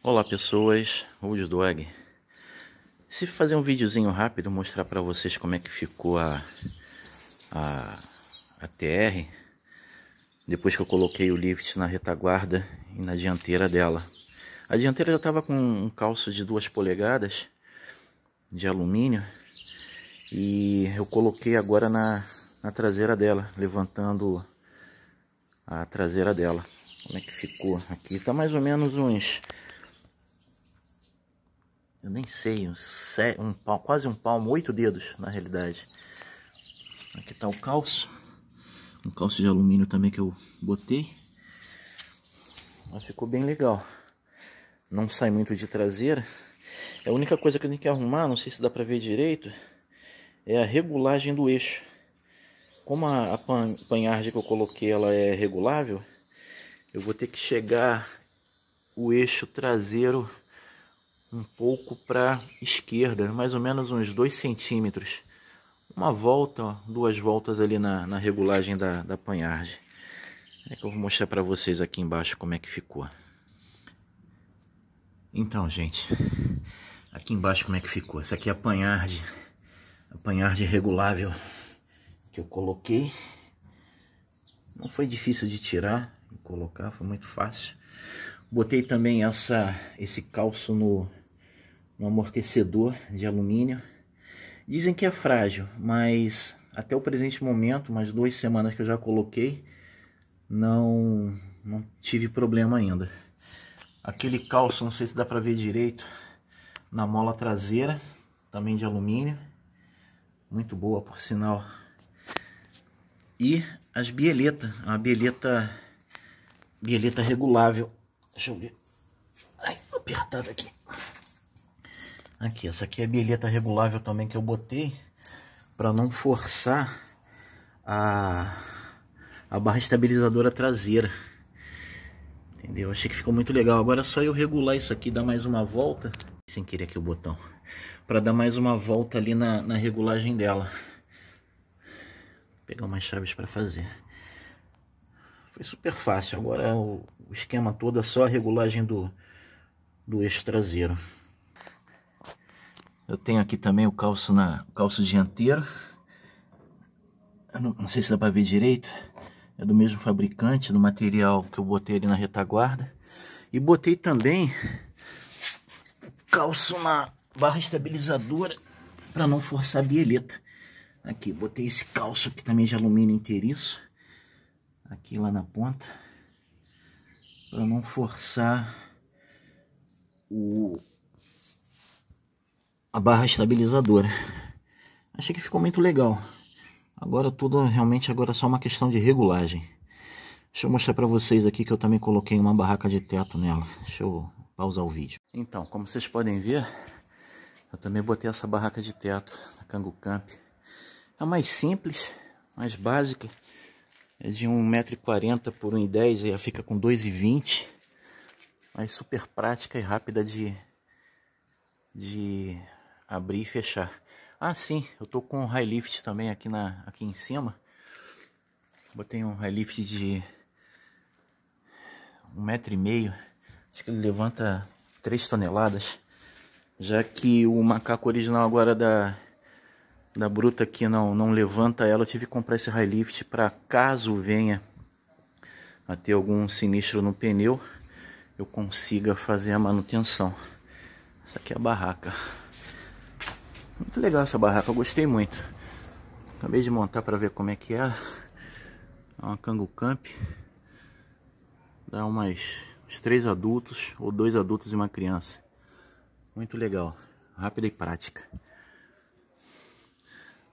Olá pessoas, Wood Dog. Se fazer um videozinho rápido, mostrar para vocês como é que ficou a, a, a TR depois que eu coloquei o lift na retaguarda e na dianteira dela. A dianteira já estava com um calço de duas polegadas de alumínio e eu coloquei agora na, na traseira dela, levantando a traseira dela. Como é que ficou aqui? Tá mais ou menos uns eu nem sei, um, um palmo, quase um palmo, oito dedos na realidade. Aqui está o calço, um calço de alumínio também que eu botei. Mas ficou bem legal. Não sai muito de traseira. É a única coisa que eu tenho que arrumar, não sei se dá para ver direito, é a regulagem do eixo. Como a, a pan, panharde que eu coloquei ela é regulável, eu vou ter que chegar o eixo traseiro um pouco para esquerda, mais ou menos uns 2 centímetros. Uma volta, duas voltas ali na, na regulagem da, da panhard. É que eu vou mostrar para vocês aqui embaixo como é que ficou. Então, gente, aqui embaixo como é que ficou. Essa aqui é a panhard, a panhard regulável que eu coloquei. Não foi difícil de tirar e colocar, foi muito fácil. Botei também essa, esse calço no, um amortecedor de alumínio. Dizem que é frágil, mas até o presente momento, umas duas semanas que eu já coloquei, não, não tive problema ainda. Aquele calço, não sei se dá para ver direito, na mola traseira, também de alumínio. Muito boa, por sinal. E as bieletas, a bieleta, bieleta regulável. Deixa eu ver. Ai, aqui. Aqui, essa aqui é a bilheta regulável também que eu botei para não forçar a, a barra estabilizadora traseira. Entendeu? Achei que ficou muito legal. Agora é só eu regular isso aqui, dar mais uma volta. Sem querer aqui o botão. Para dar mais uma volta ali na, na regulagem dela. Vou pegar umas chaves para fazer. Foi super fácil. Agora o, o esquema todo é só a regulagem do, do eixo traseiro. Eu tenho aqui também o calço, na, o calço dianteiro. Não, não, sei se dá para ver direito. É do mesmo fabricante, do material que eu botei ali na retaguarda. E botei também calço na barra estabilizadora para não forçar a bieleta. Aqui, botei esse calço aqui também de alumínio inteiriço. Aqui lá na ponta. Para não forçar o, a barra estabilizadora. Achei que ficou muito legal. Agora tudo realmente agora é só uma questão de regulagem. Deixa eu mostrar para vocês aqui que eu também coloquei uma barraca de teto nela. Deixa eu pausar o vídeo. Então, como vocês podem ver, eu também botei essa barraca de teto da Cango Camp. É mais simples, mais básica. É de 1,40m por 1,10m e ela fica com 2,20m. Mas super prática e rápida de, de abrir e fechar. Ah, sim, eu tô com um high lift também aqui, na, aqui em cima. Botei um high lift de um metro e meio. Acho que ele levanta 3 toneladas. Já que o macaco original agora da, da bruta aqui não, não levanta ela, eu tive que comprar esse high lift para caso venha a ter algum sinistro no pneu, eu consiga fazer a manutenção. Essa aqui é a barraca. Muito legal essa barraca, eu gostei muito. Acabei de montar para ver como é que é É uma Kango Camp. Dá umas, uns três adultos, ou dois adultos e uma criança. Muito legal, rápida e prática.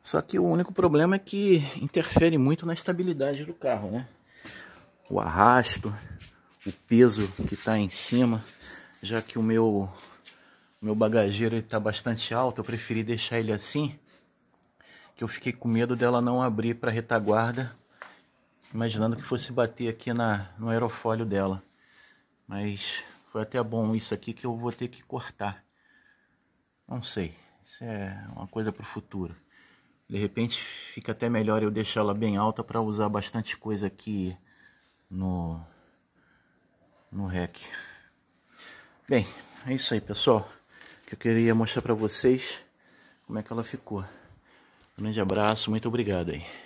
Só que o único problema é que interfere muito na estabilidade do carro, né? O arrasto, o peso que está em cima, já que o meu meu bagageiro está bastante alto, eu preferi deixar ele assim, que eu fiquei com medo dela não abrir para retaguarda, imaginando que fosse bater aqui na, no aerofólio dela. Mas foi até bom isso aqui que eu vou ter que cortar. Não sei, isso é uma coisa para o futuro. De repente fica até melhor eu deixar ela bem alta para usar bastante coisa aqui no, no rec. Bem, é isso aí pessoal que eu queria mostrar para vocês como é que ela ficou. Um grande abraço, muito obrigado aí.